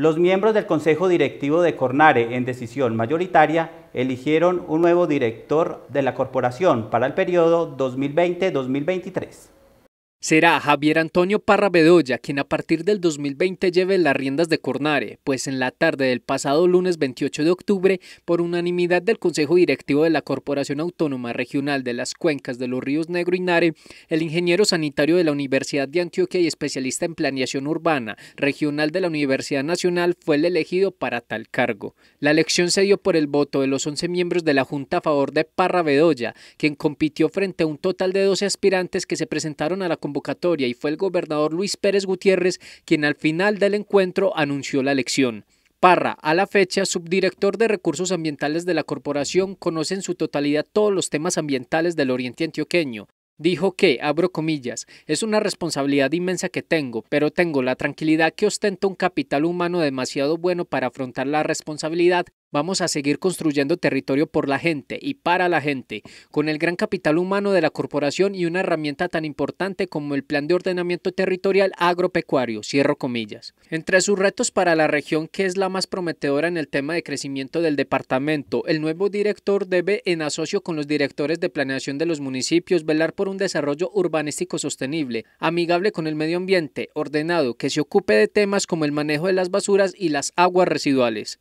Los miembros del Consejo Directivo de Cornare, en decisión mayoritaria, eligieron un nuevo director de la corporación para el periodo 2020-2023. Será Javier Antonio Parra Bedoya quien a partir del 2020 lleve las riendas de Cornare, pues en la tarde del pasado lunes 28 de octubre, por unanimidad del Consejo Directivo de la Corporación Autónoma Regional de las Cuencas de los Ríos Negro y Nare, el ingeniero sanitario de la Universidad de Antioquia y especialista en planeación urbana regional de la Universidad Nacional fue el elegido para tal cargo. La elección se dio por el voto de los 11 miembros de la Junta a favor de Parra Bedoya, quien compitió frente a un total de 12 aspirantes que se presentaron a la convocatoria y fue el gobernador Luis Pérez Gutiérrez quien al final del encuentro anunció la elección. Parra, a la fecha, subdirector de Recursos Ambientales de la Corporación, conoce en su totalidad todos los temas ambientales del Oriente Antioqueño. Dijo que, abro comillas, es una responsabilidad inmensa que tengo, pero tengo la tranquilidad que ostenta un capital humano demasiado bueno para afrontar la responsabilidad Vamos a seguir construyendo territorio por la gente y para la gente, con el gran capital humano de la corporación y una herramienta tan importante como el Plan de Ordenamiento Territorial Agropecuario, cierro comillas. Entre sus retos para la región, que es la más prometedora en el tema de crecimiento del departamento, el nuevo director debe, en asocio con los directores de planeación de los municipios, velar por un desarrollo urbanístico sostenible, amigable con el medio ambiente, ordenado, que se ocupe de temas como el manejo de las basuras y las aguas residuales.